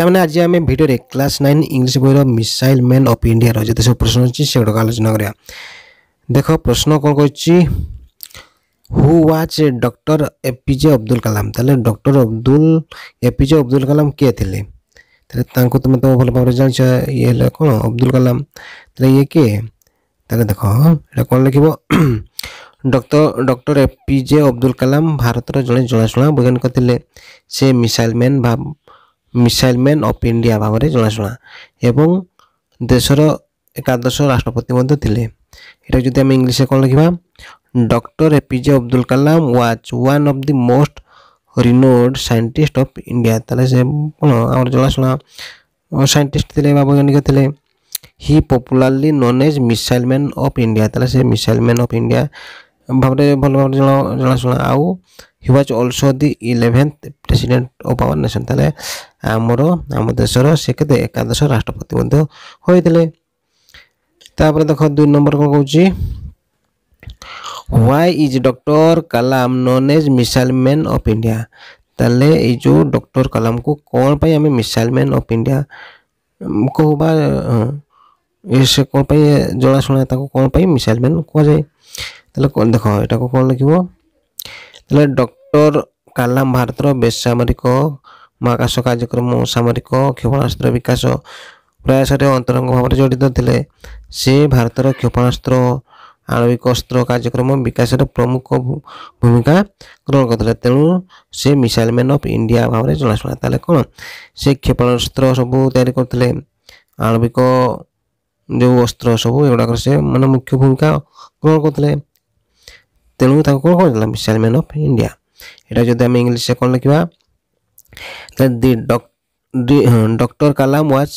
ପିଲାମାନେ ଆଜି ଆମେ ଭିଡ଼ିଓରେ କ୍ଲାସ୍ ନାଇନ୍ ଇଂଲିଶ ବହିର ମିସାଇଲ୍ ମ୍ୟାନ୍ ଅଫ୍ ଇଣ୍ଡିଆର ଯେତେ ସବୁ ପ୍ରଶ୍ନ ଅଛି ସେଗୁଡ଼ାକ ଆଲୋଚନା କରିବା ଦେଖ ପ୍ରଶ୍ନ କ'ଣ କହିଛି who was doctor A P J Abdul Kalam ତାହେଲେ doctor Abdul A P J Abdul Kalam କିଏ ଥିଲେ ତାହେଲେ ତାଙ୍କୁ ତୁମେ ତ ଭଲ ଭାବରେ ଜାଣିଛ ଇଏ ହେଲା କ'ଣ ଅବଦୁଲ କାଲାମ ତାହେଲେ ଇଏ କିଏ ତାହେଲେ ଦେଖ ଏଇଟା କ'ଣ ଲେଖିବ doctor doctor A P J Abdul Kalam ଭାରତର ଜଣେ ଜଣାଶୁଣା ବୈଜ୍ଞାନିକ ଥିଲେ ସେ missile man missile man of India ଭାବରେ ଜଣାଶୁଣା ଏବଂ ଦେଶର ଏକାଦଶ ରାଷ୍ଟ୍ରପତି ମଧ୍ୟ ଥିଲେ এটা যদি আমি ইংলিশে কোন লিখিবা doctor APJ Abdul Kalam was one of the most renowned scientist of India তাহলে সে কোন আমার জনাশোনা সাইন্টিস্ট ଥିଲେ বা বৈজ্ঞানিক ଥିଲେ he popularly known as missile man of India তাহলে সে মিসাইল ম্যান অফ ইন্ডিয়া ভাবে ভাল ভাবে জনাশোনা আউ he was also the eleventh president of our nation তাহলে আমার আম দেশের সে কেতে একাদশ রাষ্ট্রপতি হয়েছে তাপরে দেখ দুই নম্বর কম কৌছি why is doctor Kalam known as missile man of India তাহলে এই যে ডক্টর কালাম কু কম পাই আমি মিসাইল ম্যান অফ ইন্ডিয়া कहू बा से कौन जनाशुना कौन मिसाइल मैन कहुए देख यहाँ कौन लिख डॉक्टर ଡକ୍ଟର କାଲାମ ଭାରତର ବେସାମରିକ ମହାକାଶ କାର୍ଯ୍ୟକ୍ରମ ସାମରିକ କ୍ଷେପଣାସ୍ତ୍ର ବିକାଶ ପ୍ରୟାସରେ ଅନ୍ତରଙ୍ଗ ଭାବରେ ଜଡ଼ିତ ଥିଲେ ସେ ଭାରତର କ୍ଷେପଣାସ୍ତ୍ର ଆଣବିକ ଅସ୍ତ୍ର କାର୍ଯ୍ୟକ୍ରମ ବିକାଶରେ ପ୍ରମୁଖ ଭୂମିକା ଗ୍ରହଣ କରିଥିଲେ ତେଣୁ ସେ ମିସାଇଲ୍ ମ୍ୟାନ୍ ଅଫ୍ ଇଣ୍ଡିଆ ଭାବରେ ଜଣାଶୁଣା ତାହେଲେ କ'ଣ ସେ କ୍ଷେପଣାସ୍ତ୍ର ସବୁ ତିଆରି କରିଥିଲେ ଆଣବିକ ଯେଉଁ ଅସ୍ତ୍ର ସବୁ ଏଗୁଡ଼ାକର ସେ ମାନେ ମୁଖ୍ୟ ଭୂମିକା ଗ୍ରହଣ କରୁଥିଲେ ତେଣୁ ତାଙ୍କୁ କ'ଣ କରାଯାଇଥିଲା ମିସାଇଲ୍ ମ୍ୟାନ୍ ଅଫ୍ ଇଣ୍ଡିଆ এটা যদি আমি ইংলিশে কোন লিখিবা the doctor Kalam was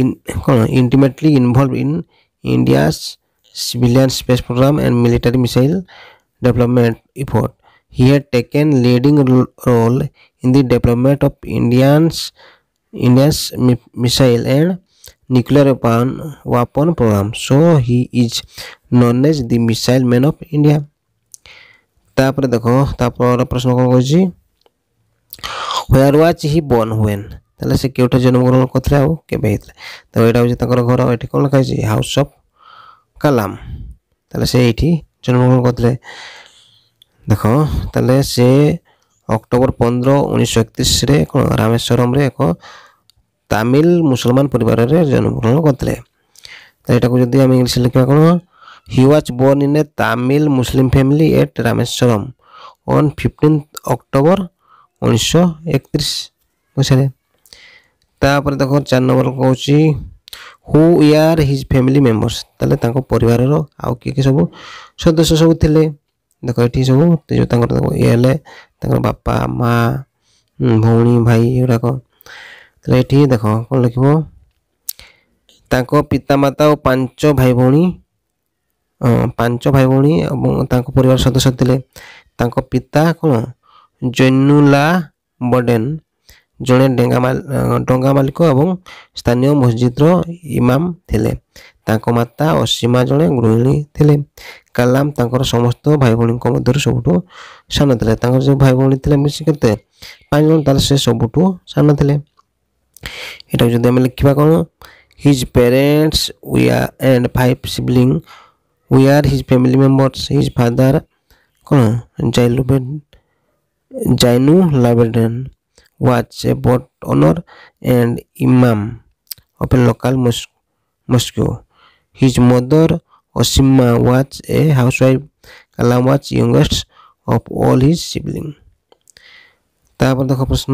in কোন intimately involved in India's civilian space programme and military missile development effort he had taken leading role in the development of Indians India's missile and nuclear weapon, weapon program so he is known as the missile man of India তাপরে দেখো তারপর প্রশ্ন কম করছি where was he born when তাহলে সে কেউটা জন্মগ্রহণ করলে আও কেবে হয়েছিল তো এটা হচ্ছে তাঁর ঘর এটি কোন লেখা হয়েছে হাউস অফ কালাম তাহলে সে এইটি জন্মগ্রহণ করলে দেখো তাহলে সে অক্টোবর পনেরো উনিশশো একত্রিশে রামেশ্বরমে এক তামিল মুসলমান পরিবারের জন্মগ্রহণ করলে তাহলে এটাকে যদি আমি ইংলিশে লিখবা কোন He was born in a Tamil Muslim family at Rameswaram on 15th October 1931 বুঝলে তারপরে দেখো চার নম্বর কৌছি who were his family members তাহলে তাঙ্ক পরিবারর আউ কি কি সবু সদস্য সবু থিলে দেখো এটি সবু যে তাঙ্কর দেখো ইয়ে হলে তাঙ্কর বাপা মা ভৌণী ভাই এগুড়াক তাহলে এটি দেখো কোন লিখিব তাঙ্ক পিতামাতা ও পাঁচ ভাই ভৌণী ପାଞ୍ଚ ଭାଇ ଭଉଣୀ ଏବଂ ତାଙ୍କ ପରିବାର ସଦସ୍ୟ ଥିଲେ ତାଙ୍କ ପିତା କ'ଣ ଜୈନୁଲା ବଡ଼େନ ଜଣେ ଡେଙ୍ଗା ଡଙ୍ଗା ମାଲିକ ଏବଂ ସ୍ଥାନୀୟ ମସଜିଦର ଇମାମ ଥିଲେ ତାଙ୍କ ମାତା ଅସୀମା ଜଣେ ଗୃହିଣୀ ଥିଲେ କାଲାମ ତାଙ୍କର ସମସ୍ତ ଭାଇ ଭଉଣୀଙ୍କ ମଧ୍ୟରୁ ସବୁଠୁ ସାନ ଥିଲେ ତାଙ୍କର ଯେଉଁ ଭାଇ ଭଉଣୀ ଥିଲେ ମିଶି କେତେ ପାଞ୍ଚ ଜଣ ତାହେଲେ ସେ ସବୁଠୁ ସାନ ଥିଲେ ଏଟାକୁ ଯଦି ଆମେ ଲେଖିବା କ'ଣ his parents were and five sibling were his family members his father कौन जैलुबेड Jainulabdeen was a boat owner and imam of a local mosque his mother Oshima was a housewife. Kalam was youngest of all his siblings. তারপর দেখো প্রশ্ন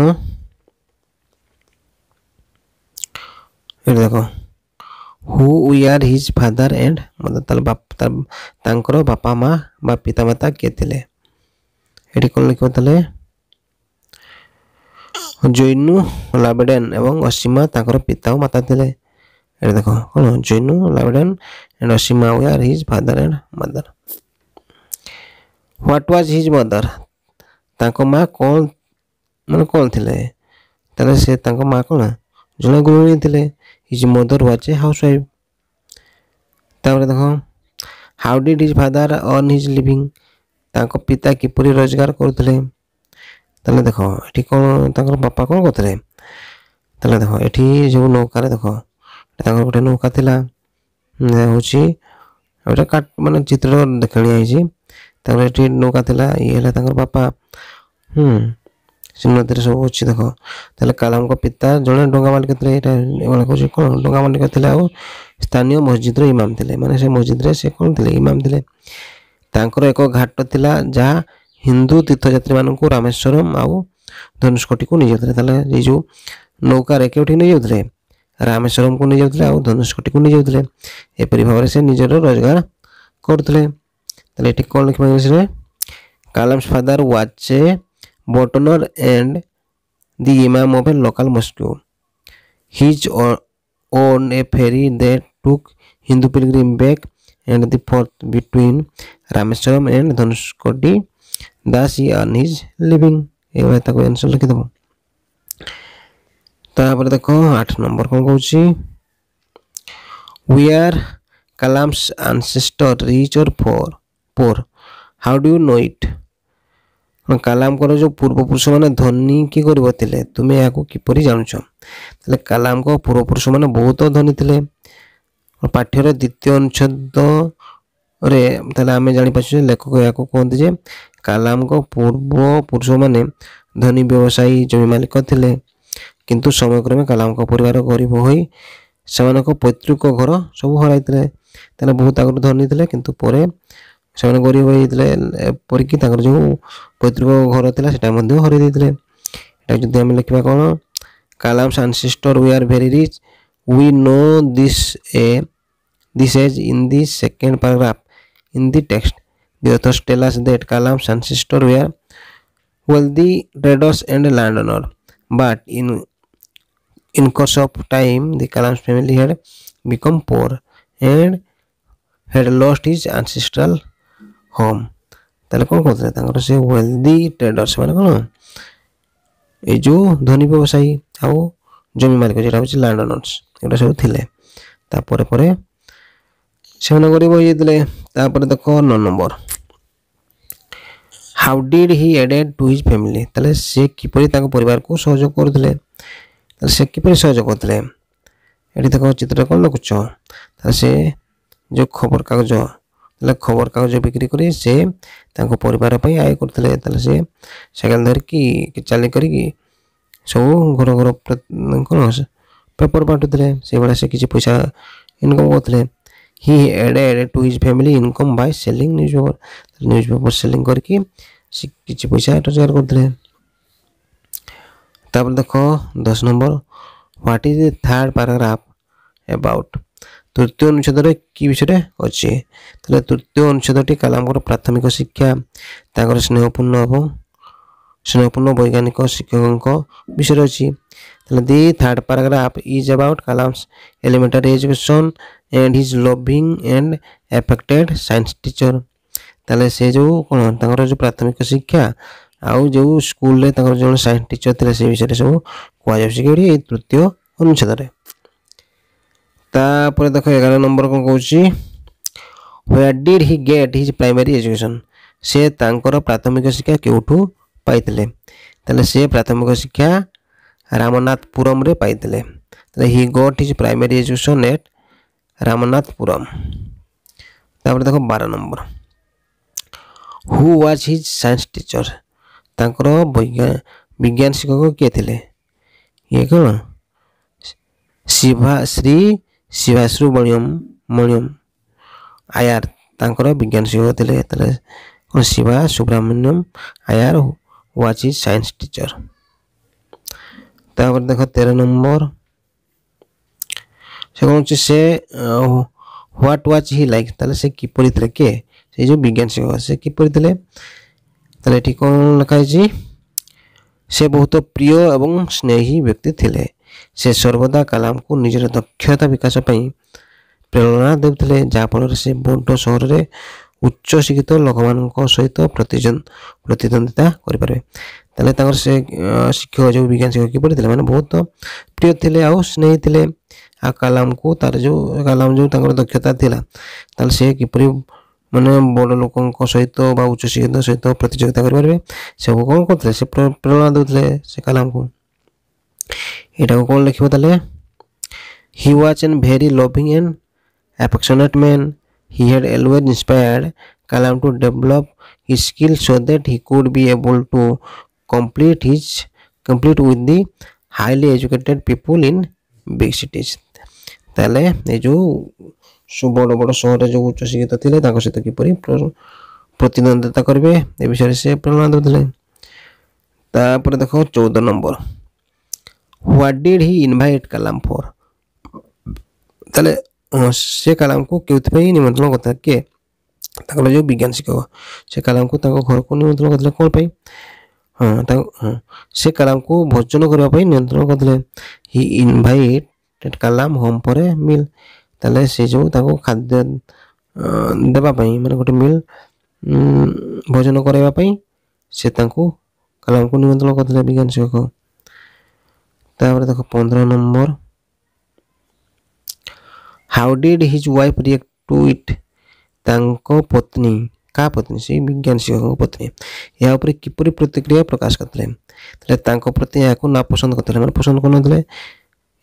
এটা দেখো who were his father and mother ତାହେଲେ ବାପା ତାଙ୍କର ବାପା ମା ବା ପିତାମାତା କିଏ ଥିଲେ ଏଠି କ'ଣ ଲେଖିବ ତାହେଲେ ଜୈନୁ ଲାବେଡେନ୍ ଏବଂ ଅସୀମା ତାଙ୍କର ପିତା ଓ ମାତା ଥିଲେ ଏଠି ଦେଖ କ'ଣ Jainulabdeen and Ashiamma were his father and mother what was his mother ତାଙ୍କ ମା କ'ଣ ମାନେ କ'ଣ ଥିଲେ ତାହେଲେ ସେ ତାଙ୍କ ମା କ'ଣ ଜଣେ ଗୃହିଣୀ ଥିଲେ his mother was a housewife তারপরে দেখো how did his father earn his living ତାଙ୍କ ପିତା କିପରି ରୋଜଗାର କରୁଥିଲେ ତାହେଲେ ଦେଖ ଏଠି କ'ଣ ତାଙ୍କର ବାପା କ'ଣ କରୁଥିଲେ ତାହେଲେ ଦେଖ ଏଠି ଯେଉଁ ନୌକାରେ ଦେଖ ତାଙ୍କର ଗୋଟେ ନୌକା ଥିଲା ହେଉଛି ଗୋଟେ କାଟ ମାନେ ଚିତ୍ର ଦେଖାଣି ହେଇଛି ତାଙ୍କର ଏଠି ନୌକା ଥିଲା ଇଏ ହେଲା ତାଙ୍କର ବାପା ହୁଁ ଶୂନ୍ୟତିରେ ସବୁ ଅଛି ଦେଖ ତାହେଲେ କାଲାମଙ୍କ ପିତା ଜଣେ ଡଙ୍ଗା ମାଲିକ ଥିଲେ ଏଇଟା ମାନେ କହୁଛି କ'ଣ ମାଲିକ ଥିଲେ ଆଉ ସ୍ଥାନୀୟ ମସଜିଦର ଇମାମ ଥିଲେ ମାନେ ସେ ମସଜିଦରେ ସେ କ'ଣ ଥିଲେ ଇମାମ ଥିଲେ ତାଙ୍କର ଏକ ଘାଟ ଥିଲା ଯାହା ହିନ୍ଦୁ ତୀର୍ଥଯାତ୍ରୀମାନଙ୍କୁ ରାମେଶ୍ୱରମ୍ ଆଉ ଧନୁଷ୍କୋଟିକୁ ନେଇଯାଉଥିଲେ ତାହେଲେ ଏଇ ଯେଉଁ ନୌକାରେ କେଉଁଠିକି ନେଇଯାଉଥିଲେ ରାମେଶ୍ୱରମକୁ ନେଇଯାଉଥିଲେ ଆଉ ଧନୁଷ୍କଟିକୁ ନେଇଯାଉଥିଲେ ଏପରି ଭାବରେ ସେ ନିଜର ରୋଜଗାର କରୁଥିଲେ ତାହେଲେ ଏଠି କ'ଣ ଲେଖିପାରିବେ Kalam's father was Botoner and the Imam of a local mosque. Hitch on a ferry that took Hindu pilgrim back and the forth between Rameswaram and Dhanushkodi. Thus he earned his living. এবার তাকে answer লিখে দেব তারপরে দেখো আট number কম কৌছি were Kalam's ancestor rich or poor poor how do you know it କାଲାମଙ୍କର ଯେଉଁ ପୂର୍ବପୁରୁଷମାନେ ଧନୀ କି ଗରିବ ଥିଲେ ତୁମେ ଏହାକୁ କିପରି ଜାଣୁଛ ତାହେଲେ କାଲାମଙ୍କ ପୂର୍ବପୁରୁଷମାନେ ବହୁତ ଧନୀ ଥିଲେ ପାଠ୍ୟର ଦ୍ୱିତୀୟ ଅନୁଚ୍ଛେଦରେ ତାହେଲେ ଆମେ ଜାଣିପାରୁଛୁ ଯେ ଲେଖକ ଏହାକୁ କୁହନ୍ତି ଯେ କାଲାମଙ୍କ ପୂର୍ବପୁରୁଷମାନେ ଧନୀ ବ୍ୟବସାୟୀ ଜମି ମାଲିକ ଥିଲେ କିନ୍ତୁ ସମୟକ୍ରମେ କାଲାମଙ୍କ ପରିବାର ଗରିବ ହୋଇ ସେମାନଙ୍କ ପୈତୃକ ଘର ସବୁ ହରାଇଥିଲେ ତାହେଲେ ବହୁତ ଆଗରୁ ଧନୀ ଥିଲେ କିନ୍ତୁ ପରେ से गरीब होते एपरिक जो पैतृक घर था हरई देखें लिखा कौन Kalam ancestors were very rich we know this a this as in the second paragraph in the text this tells that Kalam ancestors were wealthy traders and land owner but in in course of time the Kalam family had become poor and had lost its ancestral home ତାହେଲେ କ'ଣ କହୁଥିଲେ ତାଙ୍କର ସେ wealthy trader ସେମାନେ କ'ଣ ଏଇ ଯେଉଁ ଧନୀ ବ୍ୟବସାୟୀ ଆଉ ଜମି ମାଲିକ ଯେଉଁଟା ହେଉଛି ଲ୍ୟାଣ୍ଡ ଓନର୍ସ ଏଗୁଡ଼ା ସବୁ ଥିଲେ ତାପରେ ପରେ ସେମାନେ ଗରିବ ହୋଇଯାଇଥିଲେ ତାପରେ ଦେଖ ନଅ number how did he added to his family ତାହେଲେ ସେ କିପରି ତାଙ୍କ ପରିବାରକୁ ସହଯୋଗ କରୁଥିଲେ ତାହେଲେ ସେ କିପରି ସହଯୋଗ କରୁଥିଲେ ଏଠି ଦେଖ ଚିତ୍ରରେ କ'ଣ ଲଖୁଛ ତାହେଲେ ସେ ଯେଉଁ ଖବରକାଗଜ खबर कागज बिक्री कर सी आय करते सी सैकेल धरिकी चाली कर सब घर घर कौन पेपर बांटुले से भाया से किसी पैसा इनकम करते he added added to his family income by selling newspaper newspaper selling कर किसी पैसा रोजगार करते देख दस number what is the third paragraph about ତୃତୀୟ ଅନୁଚ୍ଛେଦରେ କି ବିଷୟରେ ଅଛି ତାହେଲେ ତୃତୀୟ ଅନୁଚ୍ଛେଦଟି କାଲାମଙ୍କର ପ୍ରାଥମିକ ଶିକ୍ଷା ତାଙ୍କର ସ୍ନେହପୂର୍ଣ୍ଣ ଏବଂ ସ୍ନେହପୂର୍ଣ୍ଣ ବୈଜ୍ଞାନିକ ଶିକ୍ଷକଙ୍କ ବିଷୟରେ ଅଛି ତାହେଲେ the third paragraph is about Kalam's elementary education and his loving and affectionate science teacher ତାହେଲେ ସେ ଯେଉଁ କ'ଣ ତାଙ୍କର ଯେଉଁ ପ୍ରାଥମିକ ଶିକ୍ଷା ଆଉ ଯେଉଁ ସ୍କୁଲରେ ତାଙ୍କର ଜଣେ ସାଇନ୍ସ ଟିଚର ଥିଲେ ସେ ବିଷୟରେ ସବୁ କୁହାଯାଉଛି କେଉଁଠି ଏଇ ତୃତୀୟ ଅନୁଚ୍ଛେଦରେ তারপরে দেখো এগারো নম্বর কম কৌছি where did he get his primary education সে তাঁকর প্রাথমিক শিক্ষা কেউঠু পাইলে তাহলে সে প্রাথমিক শিক্ষা রামনাথপুরমরে পাইলে তাহলে he got his primary education at Ramanathapuram তারপরে দেখো বার নম্বর হু ওয়াজ হিজ সায়েন্স টিচর তাঁকর বিজ্ঞান শিক্ষক কিয়ে লে ইয়ে কোণ শিভা শ্রী ଶିବାଶ୍ରୁ ବଳିୟମ ମଳିୟମ ଆୟାର ତାଙ୍କର ବିଜ୍ଞାନ ଶିକ୍ଷକ ଥିଲେ ତାହେଲେ କ'ଣ Siva Subramania Iyer was his science teacher ତାପରେ ଦେଖ ତେର ନମ୍ବର ସେ କ'ଣ ହେଉଛି ସେ হোয়াট ୱାଚ୍ হি ଲାଇକ୍ ତାହେଲେ ସେ କିପରି ଥିଲେ କିଏ সেই ଯେଉଁ ବିଜ୍ଞାନ শিক্ষক ସେ କିପରି ଥିଲେ ତାହେଲେ ଏଠି କଣ ଲେଖା ହେଇଛି ସେ ବହୁତ ପ୍ରିୟ ଏବଂ ସ୍ନେହୀ ବ୍ୟକ୍ତି ଥିଲେ ସେ ସର୍ବଦା କାଲାମକୁ ନିଜର ଦକ୍ଷତା ବିକାଶ ପାଇଁ ପ୍ରେରଣା ଦେଉଥିଲେ ଯାହାଫଳରେ ସେ ବୋର୍ଡ ସହରରେ ଉଚ୍ଚଶିକ୍ଷିତ ଲୋକମାନଙ୍କ ସହିତ ପ୍ରତିଦ୍ୱନ୍ଦିତା କରିପାରିବେ ତାହେଲେ ତାଙ୍କର ସେ ଶିକ୍ଷକ ଯେଉଁ ବିଜ୍ଞାନ ଶିକ୍ଷକ କିପରି ଥିଲେ ମାନେ ବହୁତ ପ୍ରିୟ ଥିଲେ ଆଉ ସ୍ନେହୀ ଥିଲେ ଆଉ କାଲାମକୁ ତାର ଯେଉଁ କାଲାମ ଯେଉଁ ତାଙ୍କର ଦକ୍ଷତା ଥିଲା ତାହେଲେ ସେ କିପରି ମାନେ ବଡ଼ ଲୋକଙ୍କ ସହିତ ବା ଉଚ୍ଚଶିକ୍ଷିତ ସହିତ ପ୍ରତିଯୋଗିତା କରିପାରିବେ ସେ କ'ଣ କରୁଥିଲେ ସେ ପ୍ରେରଣା ଦେଉଥିଲେ ସେ କାଲାମକୁ এটা কল লিখিব তালে he was a very loving and affectionate man he had always inspired Kalam to develop his skill so that he could be able to complete his complete with the highly educated people in big cities তালে এই যে সুবলবড় শহরৰ যো উচ্চ শিক্ষাtile তাৰ সৈতে কি পৰি প্ৰতিনিধিত্ব কৰে এ বিষয়ৰ সৈতে প্ৰতিনিধিত্ব তালে তাৰ পৰা দেখো 14 number what did he invite Kalam for তাহলে ସେ କାଲାମକୁ କେଉଁଥିପାଇଁ ନିମନ୍ତ୍ରଣ କରିଥିଲା କିଏ ତାଙ୍କର ଯେଉଁ ବିଜ୍ଞାନ ଶିକ୍ଷକ ସେ କାଲାମକୁ ତାଙ୍କ ଘରକୁ ନିମନ୍ତ୍ରଣ କରିଥିଲେ କ'ଣ ପାଇଁ ହଁ ତାଙ୍କ ହଁ ସେ କାଲାମକୁ ଭୋଜନ କରିବା ପାଇଁ ନିମନ୍ତ୍ରଣ କରିଥିଲେ he invited Kalam home for a meal ତାହେଲେ ସେ ଯେଉଁ ତାଙ୍କୁ ଖାଦ୍ୟ ଦେବା ପାଇଁ ମାନେ ଗୋଟେ ମିଲ୍ ଭୋଜନ କରାଇବା ପାଇଁ ସେ ତାଙ୍କୁ କାଲାମକୁ ନିମନ୍ତ୍ରଣ କରିଥିଲେ ବିଜ୍ଞାନ ଶିକ୍ଷକ तापर देख पंद्रह number how did his wife react to it ता पत्नी का पत्नी से विज्ञान शिक्षक पत्नी या उपर किपर प्रतिक्रिया प्रकाश करते प्रति यहाँ नापसंद करते मैं पसंद कर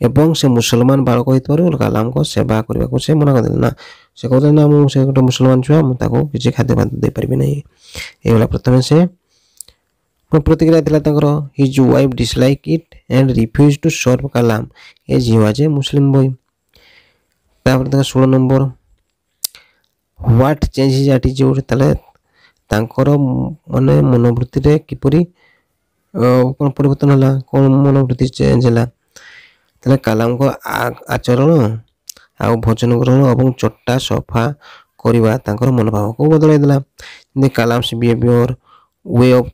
एवं से मुसलमान बाड़क होती अलगाम को सेवा करने को मना करते ना से कहते ना मुझे गोटे मुसलमान छुआ मुझे किसी खाद्यपाद्य पाद्य देपरि ना ये प्रथम से ପ୍ରତିକ୍ରିୟା ଥିଲା ତାଙ୍କର his wife dislike it and refuse to serve Kalam ଏ ଝିଅ ଆଜ୍ ଏ ମୁସଲିମ୍ ବୟ ତାପରେ ତାଙ୍କ ଷୋହଳ ନମ୍ବର ହ୍ୱାଟ୍ ଚେଞ୍ଜ ହିଜ୍ ଆଟିଚ୍ୟୁଡ଼୍ ତାହେଲେ ତାଙ୍କର ମାନେ ମନୋବୃତ୍ତିରେ କିପରି କ'ଣ ପରିବର୍ତ୍ତନ ହେଲା କ'ଣ ମନୋବୃତ୍ତି ଚେଞ୍ଜ ହେଲା ତାହେଲେ କାଲାମଙ୍କ ଆଚରଣ ଆଉ ଭଜନ ଗ୍ରହଣ ଏବଂ ଚଟା ସଫା କରିବା ତାଙ୍କର ମନୋଭାବକୁ ବଦଳାଇ ଦେଲା ଯେମିତି Kalam's behaviour way of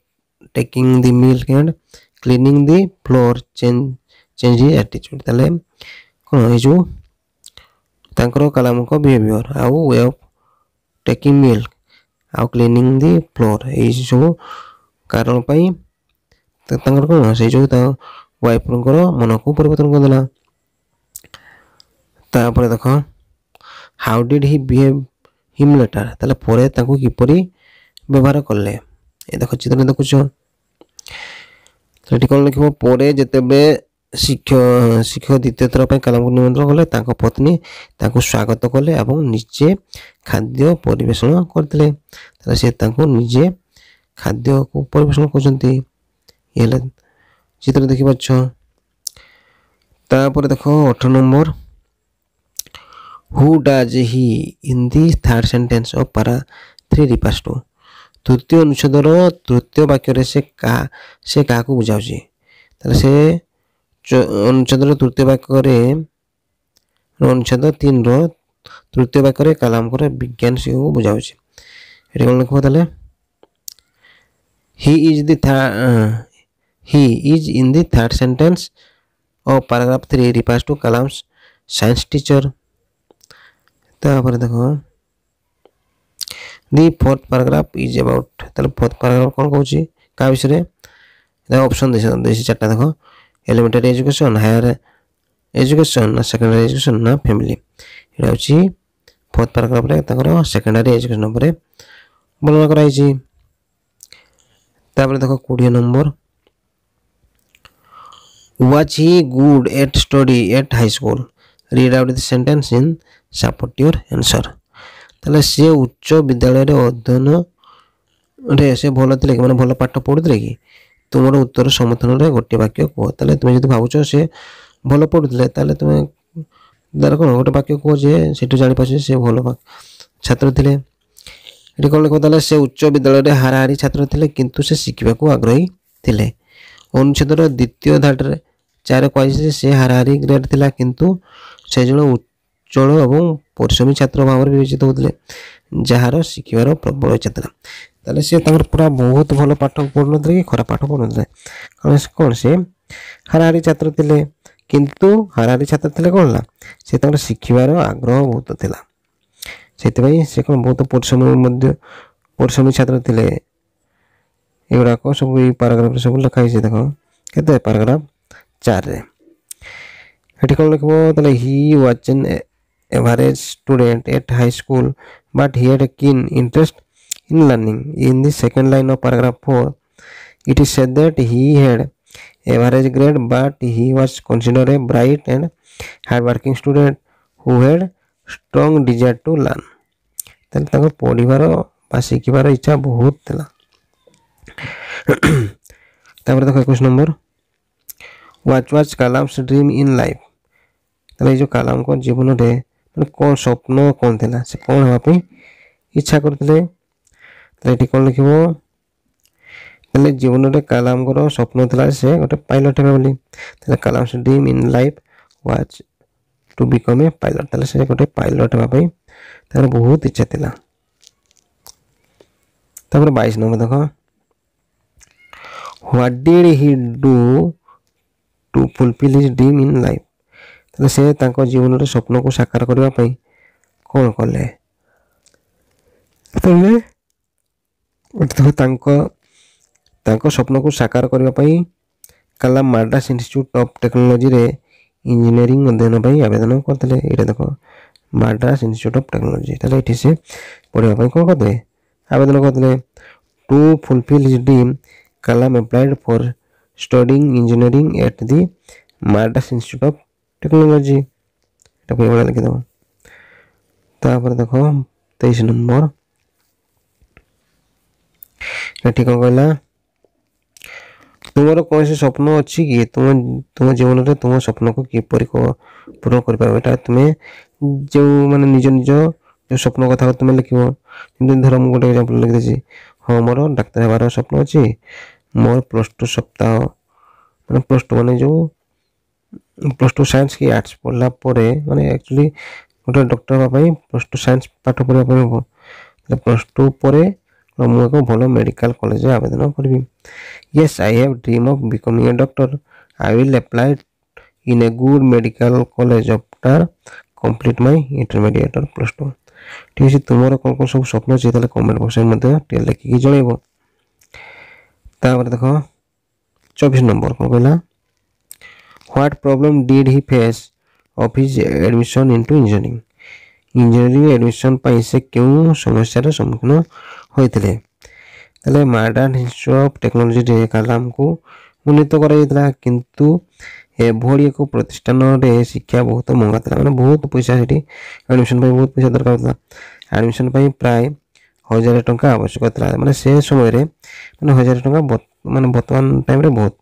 taking the milk and cleaning the floor change change the attitude তাহলে কোন এই যে ତାଙ୍କର କାଲାମଙ୍କ ବିହେଭିଅର୍ ଆଉ ୱେ ଅଫ୍ ଟେକିଂ ମିଲ୍କ ଆଉ କ୍ଲିନିଂ ଦି ଫ୍ଲୋର୍ ଏଇ ସବୁ କାରଣ ପାଇଁ ତାଙ୍କର କ'ଣ ସେଇ ଯେଉଁ ତା ୱାଇଫ୍ଙ୍କର ମନକୁ ପରିବର୍ତ୍ତନ କରିଦେଲା ତାପରେ ଦେଖ how did he behave him later ତାହେଲେ ପରେ ତାଙ୍କୁ କିପରି ବ୍ୟବହାର କଲେ ଏ ଦେଖ ଚିତ୍ର ଦେଖୁଛ ତ ଏଠି କ'ଣ ଲେଖିବ ପରେ ଯେତେବେଳେ ଶିକ୍ଷ ଶିକ୍ଷକ ଦ୍ୱିତୀୟ ଥର ପାଇଁ କାଲାମକୁ ନିମନ୍ତ୍ରଣ କଲେ ତାଙ୍କ ପତ୍ନୀ ତାଙ୍କୁ ସ୍ୱାଗତ କଲେ ଏବଂ ନିଜେ ଖାଦ୍ୟ ପରିବେଷଣ କରିଥିଲେ ତାହେଲେ ସେ ତାଙ୍କୁ ନିଜେ ଖାଦ୍ୟକୁ ପରିବେଷଣ କରୁଛନ୍ତି ଇଏ ହେଲା ଚିତ୍ର ଦେଖିପାରୁଛ ତାପରେ ଦେଖ ଅଠର number who does he in the third sentence of para three refer to ତୃତୀୟ ଅନୁଚ୍ଛେଦର ତୃତୀୟ ବାକ୍ୟରେ ସେ କା ସେ କାହାକୁ ବୁଝାଉଛି ତାହେଲେ ସେ ଅନୁଚ୍ଛେଦର ତୃତୀୟ ବାକ୍ୟରେ ଅନୁଚ୍ଛେଦ ତିନିର ତୃତୀୟ ବାକ୍ୟରେ କାଲାମଙ୍କର ବିଜ୍ଞାନ ଶିକ୍ଷକକୁ ବୁଝାଉଛି ଏଠି କ'ଣ ଲେଖିବ ତାହେଲେ he is the he is in the third sentence of paragraph three refers to Kalam's science teacher ତାପରେ ଦେଖ the fourth paragraph is about fourth paragraph कौन कौन क्या विषय अप्सन देसी चार्ट देख एलिमेटरी एजुकेशन हायर एजुकेशन ना सेकेंडरी एजुकेशन ना फैमिली यहाँ हूँ फोर्थ पाराग्राफ सेकेंडरी एजुकेशन वर्णन कराई देख कोड़े number was he good at study at high school read out the sentence in support your answer তাহলে সে উচ্চ বিদ্যালয়ের ଅଧ୍ୟୟନରେ ସେ ଭଲ ଥିଲେ କି ମାନେ ଭଲ ପାଠ ପଢ଼ୁଥିଲେ କି ତୁମର ଉତ୍ତର ସମର୍ଥନରେ ଗୋଟିଏ ବାକ୍ୟ କୁହ ତାହେଲେ ତୁମେ ଯଦି ଭାବୁଛ ସେ ଭଲ ପଢ଼ୁଥିଲେ ତାହେଲେ ତୁମେ ତାର କ'ଣ ଗୋଟେ ବାକ୍ୟ କୁହ ଯେ ସେଠୁ ଜାଣିପାରୁଛ ସେ ଭଲ ଛାତ୍ର ଥିଲେ ଏଠି କ'ଣ ଲେଖିବ ତାହେଲେ ସେ ଉଚ୍ଚ ବିଦ୍ୟାଳୟରେ ହାରାହାରି ଛାତ୍ର ଥିଲେ କିନ୍ତୁ ସେ ଶିଖିବାକୁ ଆଗ୍ରହୀ ଥିଲେ ଅନୁଚ୍ଛେଦର ଦ୍ୱିତୀୟ ଧାଡ଼ିରେ ଚାରି କୁହାଯାଇଛି ସେ ହାରାହାରି ଗ୍ରେଡ୍ ଥିଲା କିନ୍ତୁ ସେ ଜଣେ ଉଜ୍ଜଳ ଏବଂ परिश्रमी छात्र भाव में बेचित होते जार शिखार प्रबल इच्छा था तेल सी पूरा बहुत भल पाठ पढ़ु ना कि खराब पाठ पढ़ु ना कौन से कौन से हाराहारी छात्र थे कि हाराहारी छात्र थे कौन ला से शिखबार आग्रह बहुत था से कौन बहुत परिश्रम परिश्रमी छात्र थे युवाक सब पाराग्राफ सब लिखाई देख के पाराग्राफ चार ये कौन लिखे हि वाचन average student at high school but he had a keen interest in learning. In the second line of paragraph 4, it is said that he had average grade but he was considered a bright and hardworking student who had strong desire to learn. ତାହେଲେ ତାଙ୍କୁ ପଢ଼ିବାର ବା ଶିଖିବାର ଇଚ୍ଛା ବହୁତ ଥିଲା ତାପରେ ଦେଖ ଏକୋଇଶ number what what Kalam's dream in life ତାହେଲେ ଏଇ ଯେଉଁ କାଲାମଙ୍କ ଜୀବନରେ ମାନେ କ'ଣ ସ୍ୱପ୍ନ କ'ଣ ଥିଲା ସେ କ'ଣ ହେବା ପାଇଁ ଇଚ୍ଛା କରିଥିଲେ ତାହେଲେ ଏଠି କ'ଣ ଲେଖିବ ତାହେଲେ ଜୀବନରେ କାଲାମଙ୍କର ସ୍ୱପ୍ନ ଥିଲା ସେ ଗୋଟେ ପାଇଲଟ୍ ହେବେ ବୋଲି ତାହେଲେ Kalam's dream in life was to become a pilot ତାହେଲେ ସେ ଗୋଟେ ପାଇଲଟ୍ ହେବା ପାଇଁ ତାଙ୍କର ବହୁତ ଇଚ୍ଛା ଥିଲା ତାପରେ ବାଇଶ ନମ୍ବର ଦେଖ what did he do to fulfil his dream in life ସେ ତାଙ୍କ ଜୀବନର ସ୍ୱପ୍ନକୁ ସାକାର କରିବା ପାଇଁ କ'ଣ କଲେ ତେବେ ତାଙ୍କ ତାଙ୍କ ସ୍ୱପ୍ନକୁ ସାକାର କରିବା ପାଇଁ କାଲା ମାଡ୍ରାସ୍ ଇନଷ୍ଟିଚ୍ୟୁଟ୍ ଅଫ୍ ଟେକ୍ନୋଲୋଜିରେ ଇଞ୍ଜିନିୟରିଂ ଅଧ୍ୟୟନ ପାଇଁ ଆବେଦନ କରିଥିଲେ ଏଇଟା ଦେଖ ମାଡ୍ରାସ୍ ଇନଷ୍ଟିଚ୍ୟୁଟ୍ ଅଫ୍ ଟେକ୍ନୋଲୋଜି ତାହେଲେ ଏଠି ସେ ପଢ଼ିବା ପାଇଁ କ'ଣ କରିଥିଲେ ଆବେଦନ କରିଥିଲେ to fulfil his dream Kalam applied for studying engineering at the Madras institute of technology लिखीद देख तेईस नंबर ठीक कहला तुम कौन से स्वप्न अच्छी कि तुम तुम जीवन में तुम स्वप्न को किपर पूरण कर तुम्हें जो मान निज निज स्वप्न कथ तुम लिखर मुझे गोटे एक्जाम्पल लिखी हाँ मोर डाक्त स्वप्न अच्छी मोर प्लस टू सप्ताह मैं प्लस टू मान जो ପ୍ଲସ୍ ଟୁ ସାଇନ୍ସ କି ଆର୍ଟ୍ସ ପଢ଼ିଲା ପରେ ମାନେ ଆକ୍ଚୁଆଲି ଗୋଟେ ଡକ୍ଟର ହେବା ପାଇଁ ପ୍ଲସ୍ ଟୁ ସାଇନ୍ସ ପାଠ ପଢ଼ିବା ପାଇଁ ହେବ ହେଲେ ପ୍ଲସ୍ ଟୁ ପରେ ମୁଁ ଏକ ଭଲ ମେଡ଼ିକାଲ କଲେଜରେ ଆବେଦନ କରିବି yes I have dream of becoming a doctor I will apply in a good medical college after complete my ଇଣ୍ଟରମିଡ଼ିଏଟର ପ୍ଲସ୍ ଟୁ ଠିକ୍ ଅଛି ତୁମର କ'ଣ କ'ଣ ସବୁ ସ୍ୱପ୍ନ ଅଛି ତାହେଲେ କମେଣ୍ଟ ବକ୍ସରେ ମଧ୍ୟ ଟିକେ ଲେଖିକି ଜଣାଇବ ତାପରେ ଦେଖ ଚବିଶ ନମ୍ବର କ'ଣ କହିଲା What problem did he face of his admission into engineering? Engineering admission ପାଇଁ ସେ କେଉଁ ସମସ୍ୟାର ସମ୍ମୁଖୀନ ହୋଇଥିଲେ ତାହେଲେ ମଡ଼ର୍ଣ୍ଣ ହିଷ୍ଟ୍ରି ଅଫ୍ ଟେକ୍ନୋଲୋଜିରେ କାଲାମକୁ ଉନ୍ନୀତ କରାଯାଇଥିଲା କିନ୍ତୁ ଏଭଳି ଏକ ପ୍ରତିଷ୍ଠାନରେ ଶିକ୍ଷା ବହୁତ ମହଙ୍ଗା ଥିଲା ମାନେ ବହୁତ ପଇସା ସେଠି ଆଡ଼ମିସନ୍ ପାଇଁ ବହୁତ ପଇସା ଦରକାର ଥିଲା ଆଡ଼ମିସନ୍ ପାଇଁ ପ୍ରାୟ ହଜାରେ ଟଙ୍କା ଆବଶ୍ୟକ ଥିଲା ମାନେ ସେ ସମୟରେ ମାନେ ହଜାରେ ଟଙ୍କା ମାନେ ବର୍ତ୍ତମାନ ଟାଇମ୍ରେ ବହୁତ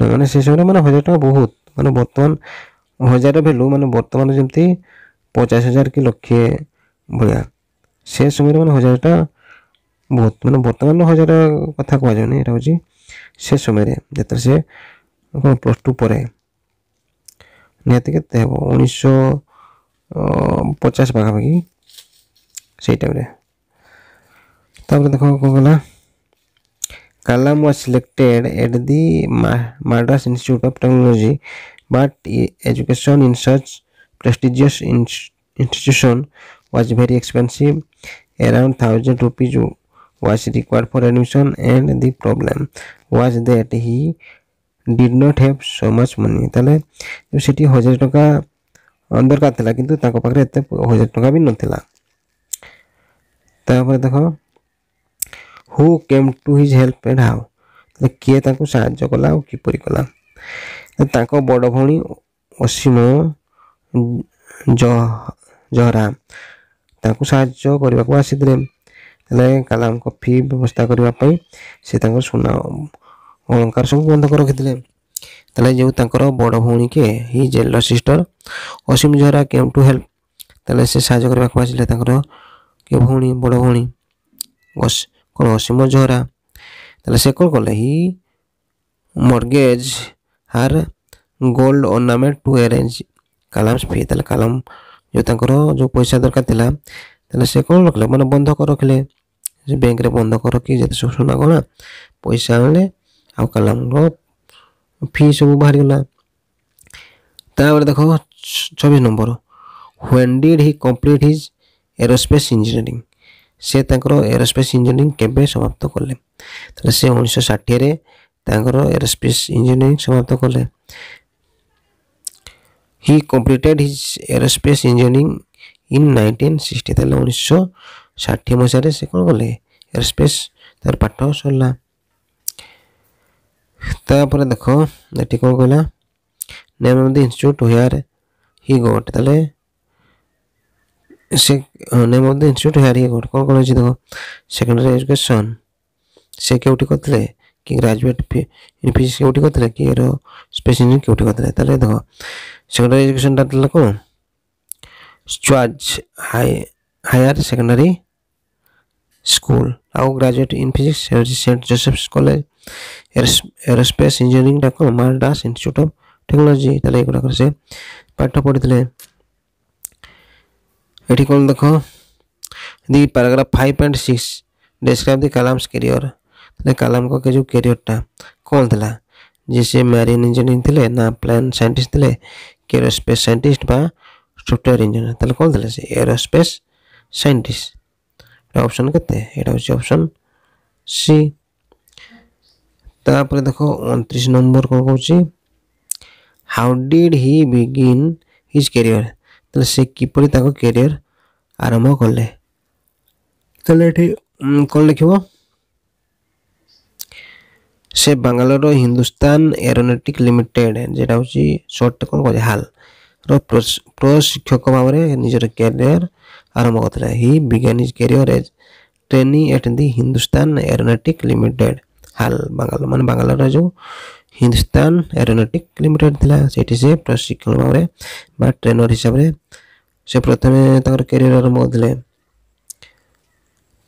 ମାନେ ସେ ସମୟରେ ମାନେ ହଜାର ଟଙ୍କା ବହୁତ ମାନେ ବର୍ତ୍ତମାନ ହଜାର ଭ୍ୟାଲୁ ମାନେ ବର୍ତ୍ତମାନ ଯେମିତି ପଚାଶ ହଜାର କି ଲକ୍ଷେ ଭଳିଆ ସେ ସମୟରେ ମାନେ ହଜାରଟା ବହୁତ ମାନେ ବର୍ତ୍ତମାନର ହଜାର କଥା କୁହାଯାଉନି ଏଇଟା ହେଉଛି ସେ ସମୟରେ ଯେତେବେଳେ ସେ କ'ଣ ପ୍ଲସ୍ ଟୁ ପରେ ନିହାତି କେତେ ହେବ ଉଣେଇଶହ ପଚାଶ ପାଖାପାଖି ସେଇ ଟାଇମ୍ରେ ତାପରେ ଦେଖ କ'ଣ କଲା Kalam was selected at the Madras Institute of Technology, but education in such prestigious institution was very expensive. Around thousand rupees was required for admission, and the problem was that he did not have so much money. ତାହେଲେ ସେଠି ହଜାର ଟଙ୍କା ଦରକାର ଥିଲା କିନ୍ତୁ ତାଙ୍କ ପାଖରେ ଏତେ ହଜାର ଟଙ୍କା ବି ନଥିଲା ତାପରେ ଦେଖ who came to his help and how ତାହେଲେ କିଏ ତାଙ୍କୁ ସାହାଯ୍ୟ କଲା ଆଉ କିପରି କଲା ତାଙ୍କ ବଡ଼ ଭଉଣୀ ଅସୀମୟ ଜହରା ତାଙ୍କୁ ସାହାଯ୍ୟ କରିବାକୁ ଆସିଥିଲେ ହେଲେ କାଲାମଙ୍କ ଫି ବ୍ୟବସ୍ଥା କରିବା ପାଇଁ ସେ ତାଙ୍କର ସୁନା ଅଳଙ୍କାର ସବୁ ବନ୍ଧକ ରଖିଥିଲେ ତାହେଲେ ଯେଉଁ ତାଙ୍କର ବଡ଼ ଭଉଣୀ କିଏ ହି ଜେଲର ସିଷ୍ଟର ଅସୀମ ଜହରା କେମ୍ ଟୁ ହେଲ୍ପ ତାହେଲେ ସେ ସାହାଯ୍ୟ କରିବାକୁ ଆସିଲେ ତାଙ୍କର କିଏ ଭଉଣୀ ବଡ଼ ଭଉଣୀ କ'ଣ ଅସୀମ ଜହରା ତାହେଲେ ସେ କ'ଣ କଲେ he mortgage her gold ornament to arrange Kalam's fee ତାହେଲେ କାଲାମ ଯେଉଁ ତାଙ୍କର ଯେଉଁ ପଇସା ଦରକାର ଥିଲା ତାହେଲେ ସେ କ'ଣ ରଖିଲେ ମାନେ ବନ୍ଧକ ରଖିଲେ ସେ ବ୍ୟାଙ୍କରେ ବନ୍ଧକ ରଖି ଯେତେ ସବୁ ସୁନା ଗଣା ପଇସା ଆଣିଲେ ଆଉ କାଲାମର ଫି ସବୁ ବାହାରିଗଲା ତାପରେ ଦେଖ ଛବିଶ number when did he complete his aerospace engineering ସେ ତାଙ୍କର ଏରୋସ୍ପେସ୍ ଇଞ୍ଜିନିୟରିଂ କେବେ ସମାପ୍ତ କଲେ ତାହେଲେ ସେ ଉଣେଇଶହ ଷାଠିଏରେ ତାଙ୍କର ଏରୋସ୍ପେସ୍ ଇଞ୍ଜିନିୟରିଂ ସମାପ୍ତ କଲେ he completed his aerospace engineering in nineteen sixty তাহলে উনিশশো ষাঠিয়ে মশায় সে କ'ଣ କଲେ ଏରୋସ୍ପେସ୍ ତାର ପାଠ ସରିଲା ତାପରେ ଦେଖ ଏଠି କ'ଣ କହିଲା name of the institute where he got ତାହେଲେ ᱥᱮᱱᱮᱢᱚᱱᱫ ინᱥᱴᱤᱴ ュ ટ ਹੈ ਰਿ ហ ੇᱜᱚડ કોન કોলেજી দেখো সেকেন্ডারি এড્યુકેશન સેකියોટી কᱛরে কি গ্রাজুয়েট ফি ইন פיזיক સેකියોટી কᱛরে কি স্পেশাল ইন কিউટી কᱛরে তলে দেখো সেকেন্ডারি এড્યુકેશન ডা তলা কো સ્চুয়াচ হাই हायर सेकेंडरी স্কুল নাও graduate in physics saint Joseph's college এর স্পেস ইঞ্জিনিয়ারিং ডা কো মাল 达 ইনস্টিটিউট অফ টেকনোলজি তলে একড়া করে পাঠ পড়ি তলে ये कौन देख the paragraph five point six describe the Kalam's career Kalam को जो कैरियरटा कौन थी जी से मेरीन इंजीनियर थे ना प्लेन सैंटिस्ट थे कि एरोस्पेस सैंटिस्ट बा सफ्टवेयर इंजीनियर तेल कौन थे से एरोस्पेस सैंटिस्ट अप्सन के अप्सन सी तापर देख उन्तीस नंबर कौन कौन how did he begin his career ତାହେଲେ ସେ କିପରି ତାଙ୍କ କ୍ୟାରିୟର ଆରମ୍ଭ କଲେ ତାହେଲେ ଏଠି କ'ଣ ଲେଖିବ ସେ ବାଙ୍ଗାଲୋର ହିନ୍ଦୁସ୍ତାନ ଏରୋନେଟିକ୍ ଲିମିଟେଡ୍ ଯେଉଁଟା ହେଉଛି ସର୍ଟ କ'ଣ କୁହାଯାଏ ହାଲ୍ର ପ୍ରଶିକ୍ଷକ ଭାବରେ ନିଜର କ୍ୟାରିୟର ଆରମ୍ଭ କରିଥିଲା ହି ବିଜ୍ଞାନ his career as trainee at the Hindustan aeronautic limited HAL Bangalore ମାନେ ବାଙ୍ଗାଲୋରର ଯେଉଁ ହିନ୍ଦୁସ୍ତାନ ଏରୋନଟିକ୍ ଲିମିଟେଡ୍ ଥିଲା ସେଇଠି ସେ ପ୍ରଶିକ୍ଷଣ ଭାବରେ ବା ଟ୍ରେନର୍ ହିସାବରେ ସେ ପ୍ରଥମେ ତାଙ୍କର କ୍ୟାରିୟର ଆରମ୍ଭ କରିଥିଲେ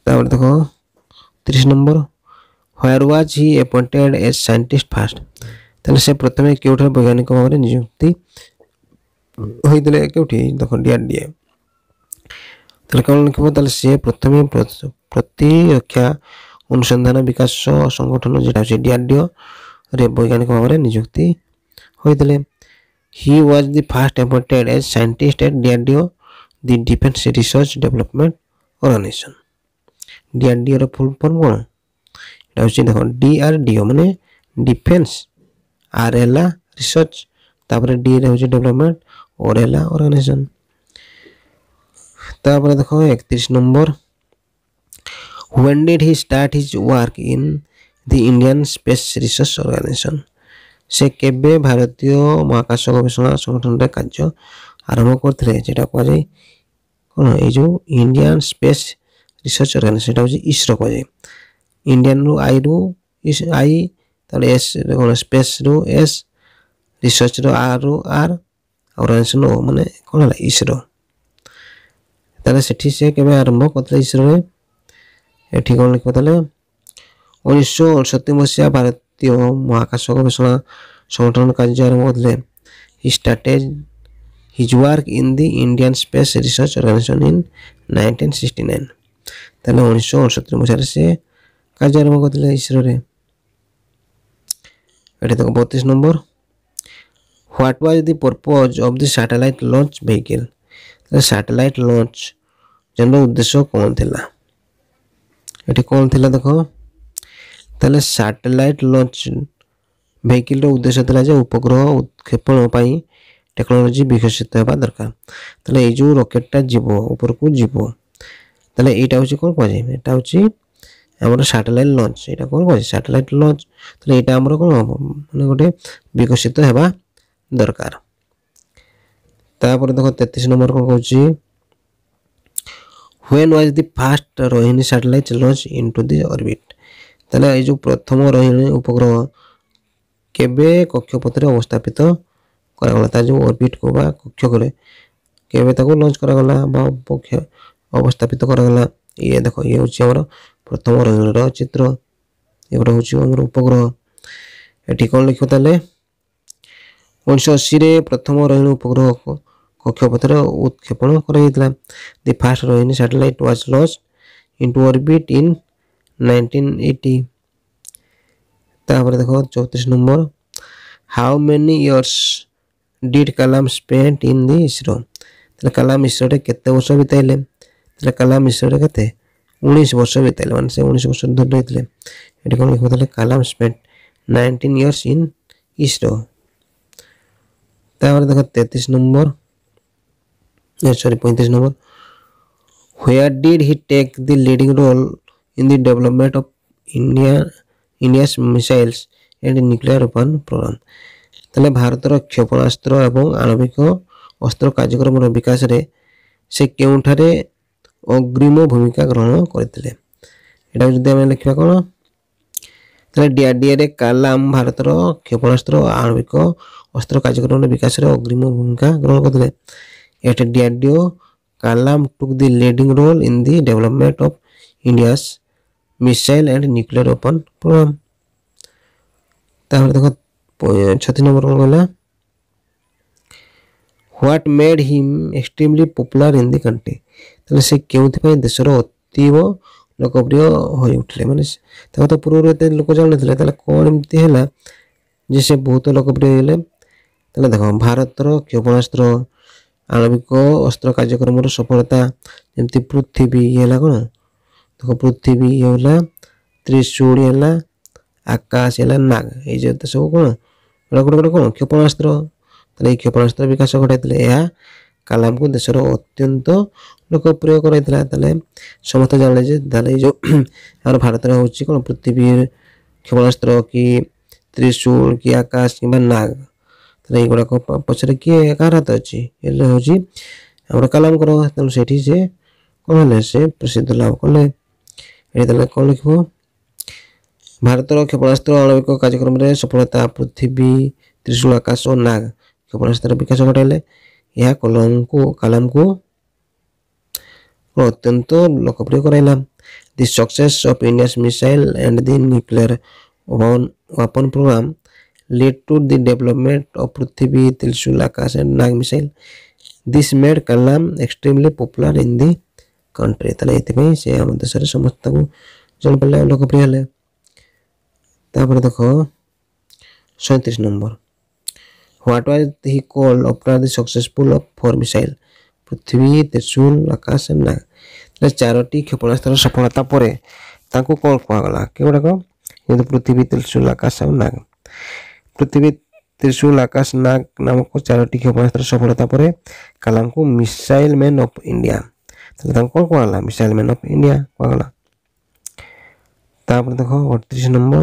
ତାପରେ ଦେଖ ତିରିଶ number where was he appointed a scientist first ତାହେଲେ ସେ ପ୍ରଥମେ କେଉଁଠାରେ ବୈଜ୍ଞାନିକ ଭାବରେ ନିଯୁକ୍ତି ହୋଇଥିଲେ କେଉଁଠି ଦେଖ ଡିଆର୍ଡିଏ ତାହେଲେ କ'ଣ ଲେଖିବ ତାହେଲେ ସେ ପ୍ରଥମେ ପ୍ରତିରକ୍ଷା ଅନୁସନ୍ଧାନ ବିକାଶ ସଂଗଠନ ଯେଉଁଟା ହେଉଛି ଡିଆର୍ଡିଓ वैज्ञानिक भाव में निजुक्ति he was the first appointed as scientist at DRDO the defence research development organisation DRDO रुल कौन ये देख डीआर डीओ मैंने डिफेन्स आर एल रिसर्च तापर डी रही डेभलपमेंट और एल आर्गानाइजेसन देख एक number when did he start his work in the Indian space research organisation সে কেবে ভারতীয় মহাকাশ গবেষণা সংগঠনরে କାର୍ଯ୍ୟ ଆରମ୍ଭ କରିଥିଲେ যেটা କୁହାଯାଏ କ'ଣ ଏଇ ଯେଉଁ ଇଣ୍ଡିଆନ୍ ସ୍ପେସ୍ ରିସର୍ଚ୍ଚ ଅର୍ଗାନାଇଜେସନ୍ ସେଇଟା ହେଉଛି ଇସ୍ରୋ କୁହାଯାଏ ଇଣ୍ଡିଆନ୍ରୁ ଆଇରୁ ଆଇ ତାହେଲେ ଏସ୍ କ'ଣ ସ୍ପେସ୍ରୁ ଏସ୍ ରିସର୍ଚ୍ଚରୁ ଆର୍ରୁ ଆର୍ ଅର୍ଗାନାଇଜେସନ୍ ଓ ମାନେ କ'ଣ ହେଲା ଇସ୍ରୋ ତାହେଲେ ସେଠି ସେ କେବେ ଆରମ୍ଭ କରିଥିଲେ ଇସ୍ରୋରେ ଏଠି କ'ଣ ଲେଖିବ ତାହେଲେ উনিশশো অড়ষট্টি মশিয়া ভারতীয় মহাকাশ গবেষণা সংগঠন কার্যের মধ্যে started his work in the Indian space research organisation in nineteen sixty nine তাহলে উনিশশো অড়ষট্টি মশিয়ারে সে কার্য আরম্ভ করলে ইসরোরে এটা দেখো বত্রিশ number what was the purpose of the satellite launch vehicle তাহলে স্যাটেলাইট লঞ্চ জন্য উদ্দেশ্য কম লা এটি কম লা দেখো ତାହେଲେ ସାଟେଲାଇଟ୍ ଲଞ୍ଚ ଭେହିକିଲ୍ର ଉଦ୍ଦେଶ୍ୟ ଥିଲା ଯେ ଉପଗ୍ରହ ଉତ୍କ୍ଷେପଣ ପାଇଁ ଟେକ୍ନୋଲୋଜି ବିକଶିତ ହେବା ଦରକାର ତାହେଲେ ଏଇ ଯେଉଁ ରକେଟ୍ଟା ଯିବ ଉପରକୁ ଯିବ ତାହେଲେ ଏଇଟା ହେଉଛି କ'ଣ କୁହାଯାଏ ଏଇଟା ହେଉଛି ଆମର ସାଟେଲାଇଟ୍ ଲଞ୍ଚ ଏଇଟା କ'ଣ କୁହାଯାଏ ସାଟେଲାଇଟ୍ ଲଞ୍ଚ ତାହେଲେ ଏଇଟା ଆମର କ'ଣ ହେବ ମାନେ ଗୋଟେ ବିକଶିତ ହେବା ଦରକାର ତାପରେ ଦେଖ ତେତିଶ ନମ୍ବର କ'ଣ କହୁଛି when was the first Rohini satellite launch into the orbit ତାହେଲେ ଏଇ ଯେଉଁ ପ୍ରଥମ ରୋହିଣୀ ଉପଗ୍ରହ କେବେ କକ୍ଷପଥରେ ଅବସ୍ଥାପିତ କରାଗଲା ତା ଯେଉଁ ଅର୍ବିଟ୍କୁ ବା କକ୍ଷକରେ କେବେ ତାକୁ ଲଞ୍ଚ କରାଗଲା ବା ଅବସ୍ଥାପିତ କରାଗଲା ଇଏ ଦେଖ ଇଏ ହେଉଛି ଆମର ପ୍ରଥମ ରୋହିଣୀର ଚିତ୍ର ଏଗୁଡ଼ା ହେଉଛି ଆମର ଉପଗ୍ରହ ଏଠି କ'ଣ ଲେଖିବ ତାହେଲେ ଉଣେଇଶହ ଅଶୀରେ ପ୍ରଥମ ରୋହିଣୀ ଉପଗ୍ରହ କକ୍ଷପଥରେ ଉତ୍କ୍ଷେପଣ କରାଯାଇଥିଲା the first Rohini satellite was launch into orbit in nineteen eighty তারপরে দেখো চৌত্রিশ number how many years did Kalam spent in the ISRO তাহলে কালাম ইসরোটে কেতে বর্ষ বিতাইলে তাহলে কালাম ইসরোটে কেতে উনিশ বর্ষ বিতাইলে মানে সে উনিশ বছর ধরে রয়েছে এটি কোন লিখবো তাহলে Kalam spent nineteen years in ISRO তারপরে দেখো তেত্রিশ নম্বর সরি পঁয়ত্রিশ number where did he take the leading role in the development of India India's missiles and nuclear weapon program তাহলে ভারতর ক্ষেপণাস্ত্র এবং আণবিক অস্ত্র কার্যক্রমর বিকাশে সে কেউঠারে অগ্রিম ভূমিকা গ্রহণ করে এটা যদি আমি লিখবা কোণ তাহলে ডিআরডিএরে কালাম ভারতর ক্ষেপণাস্ত্র আণবিক অস্ত্র কার্যক্রমের বিকাশে অগ্রিম ভূমিকা গ্রহণ করে এটা DRDO Kalam took the leading role in the development of India's missile and nuclear weapon programme তাহলে দেখো ছত্রিশ নম্বর কোন গলা what made him extremely popular in the country তাহলে সে কেউথিপাই দেশের অতীব ଲୋକପ୍ରିୟ ହୋଇ ଉଠିଲେ ମାନେ ତାକୁ ତ ପୂର୍ବରୁ ଏତେ ଲୋକ ଜାଣିନଥିଲେ ତାହେଲେ କ'ଣ ଏମିତି ହେଲା ଯେ ସେ ବହୁତ ଲୋକପ୍ରିୟ ହେଲେ ତାହେଲେ ଦେଖ ଭାରତର କ୍ଷେପଣାସ୍ତ୍ର ଆଣବିକ ଅସ୍ତ୍ର କାର୍ଯ୍ୟକ୍ରମର ସଫଳତା ଯେମିତି ପୃଥିବୀ ଇଏ ହେଲା କ'ଣ ପୃଥିବୀ ହେଲା ତ୍ରିଶୂଳି ହେଲା ଆକାଶ ହେଲା ନାଗ ଏଇ ଯେତେ ସବୁ କ'ଣ ଏଗୁଡ଼ା ଗୋଟେ ଗୋଟେ କ'ଣ କ୍ଷେପଣାସ୍ତ୍ର ତାହେଲେ ଏଇ କ୍ଷେପଣାସ୍ତ୍ର ବିକାଶ ଘଟାଇଥିଲେ ଏହା କାଲାମକୁ ଦେଶର ଅତ୍ୟନ୍ତ ଲୋକପ୍ରିୟ କରାଇଥିଲା ତାହେଲେ ସମସ୍ତେ ଜାଣିଲେ ଯେ ତାହେଲେ ଏଇ ଯେଉଁ ଆମର ଭାରତରେ ହେଉଛି କ'ଣ ପୃଥିବୀ କ୍ଷେପଣାସ୍ତ୍ର କି ତ୍ରିଶୂଳ କି ଆକାଶ କିମ୍ବା ନାଗ ତାହେଲେ ଏଇଗୁଡ଼ାକ ପଛରେ କିଏ କାହାର ହାତ ଅଛି ହେଲେ ହେଉଛି ଆମର କାଲାମଙ୍କର ତେଣୁ ସେଠି ସେ କ'ଣ ହେଲେ ସେ ପ୍ରସିଦ୍ଧ ଲାଭ କଲେ ଏଠି ତାହେଲେ କ'ଣ ଲେଖିବ ଭାରତର କ୍ଷେପଣାସ୍ତ୍ର ଅଣବିକ କାର୍ଯ୍ୟକ୍ରମରେ ସଫଳତା ପୃଥିବୀ ତ୍ରିଶୂଳ ଆକାଶ ଓ ନାଗ କ୍ଷେପଣାସ୍ତ୍ର ବିକାଶ ଘଟାଇଲେ ଏହା କଲାମକୁ କାଲାମକୁ ଅତ୍ୟନ୍ତ ଲୋକପ୍ରିୟ କରାଇଲା the success of India's missile and the nuclear weapon programme lead to the development of Prithvi Trishul Akash and Nag missile this made Kalam extremely popular in the country ତାହେଲେ ଏଥିପାଇଁ ସେ ଆମ ଦେଶରେ ସମସ୍ତଙ୍କୁ ଜଣେ ଲୋକପ୍ରିୟ ହେଲେ ତାପରେ ଦେଖ ସଇଁତିରିଶ number what was he call after the successful of four missile Prithvi Trishul আকাশ না তাহলে চারোটি ক্ষেপণাস্ত্রর সফলতা পরে ତାଙ୍କୁ କ'ଣ କୁହାଗଲା କେଗୁଡ଼ାକ ଯେହେତୁ ପୃଥିବୀ ତ୍ରିଶୂଳ ଆକାଶ ଆଉ ନାଗ ପୃଥିବୀ ତ୍ରିଶୂଳ ଆକାଶ ନାଗ ନାମକ ଚାରୋଟି କ୍ଷେପଣାସ୍ତ୍ର ସଫଳତା ପରେ କାଲାମଙ୍କୁ ମିସାଇଲ୍ ମ୍ୟାନ୍ ଅଫ୍ ଇଣ୍ଡିଆ तंग कौन कौन आला विशाल मैन अफ इंडिया कौन आला तापर देखो number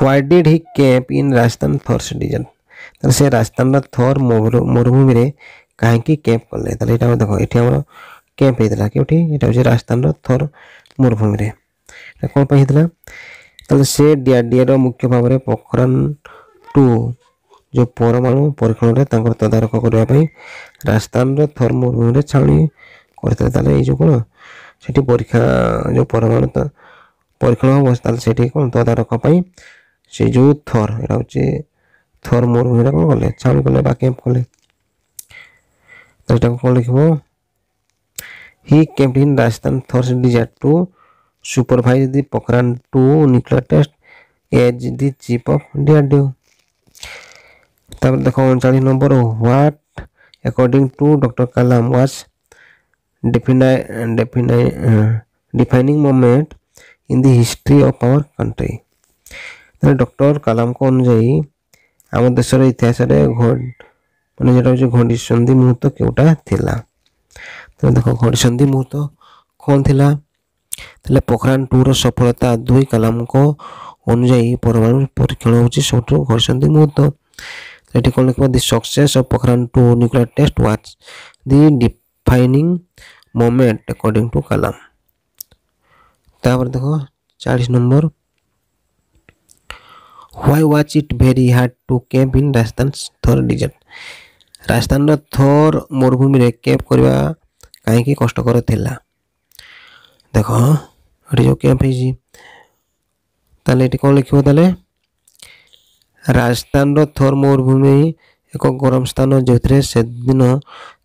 why did he camp in Rajasthan Thar सिटीजन से राजस्थान रा थोर मरुभूमि रे कैंप करले देख ये देखो इठे हमर कैंप हेतला केउठी राजस्थान थर थोर मरुभूमि रे कोन पहितला मुख्य भाव रे पोखरण 2 ଯେଉଁ ପରମାଣୁ ପରୀକ୍ଷଣରେ ତାଙ୍କର ତଦାରଖ କରିବା ପାଇଁ ରାଜସ୍ଥାନର ଥର୍ମୋ ରୁମ୍ରେ ଛାଉଣି କରିଥିଲେ ତାହେଲେ ଏଇ ଯେଉଁ କ'ଣ ସେଠି ପରୀକ୍ଷା ଯେଉଁ ପରମାଣୁ ପରୀକ୍ଷଣ ହେବ ତାହେଲେ ସେଠି କ'ଣ ତଦାରଖ ପାଇଁ ସେ ଯେଉଁ ଥର୍ ଏଇଟା ହେଉଛି ଥର୍ ମୋର କ'ଣ କଲେ ଛାଉଣି କଲେ ବା କ୍ୟାମ୍ପ କଲେ ତ କ'ଣ ଲେଖିବ he camp in Rajasthan Thar's desert to supervise the Pokhran two nuclear test as the chief of DRDO তারপরে দেখো উনচাল্লিশ number what according to doctor Kalam was define define defining moment in the history of our country তাহলে doctor কালামଙ୍କ অনুযায়ী ଆମ ଦେଶର ଇତିହାସରେ ମାନେ ଯେଉଁଟା ହେଉଛି ଘଡ଼ି ସନ୍ଧି ମୁହୂର୍ତ୍ତ କେଉଁଟା ଥିଲା ତେଣୁ ଦେଖ ଘଡ଼ି ସନ୍ଧି ମୁହୂର୍ତ୍ତ କ'ଣ ଥିଲା ତାହେଲେ ପୋଖରାନ ଟୁର ସଫଳତା ଦୁଇ କାଲାମଙ୍କ ଅନୁଯାୟୀ ପରମାଣୁ ପରୀକ୍ଷଣ ହେଉଛି ସବୁଠୁ ଘଡ଼ି ସନ୍ଧି ମୁହୂର୍ତ୍ତ एटी कोन लिखबा the success of Pokhran nuclear test was the defining moment according to Kalam तापर देखो 40 number why was it very hard to camp in Rajasthan Thar desert Rajasthan रो मरुभूमि कैंप करने काहे की कष्ट कर थिला जो कैंप है जी ताले एटी ରାଜସ୍ଥାନର ଥର ମରୁଭୂମି ଏକ ଗରମ ସ୍ଥାନ ଯେଉଁଥିରେ ସେଦିନ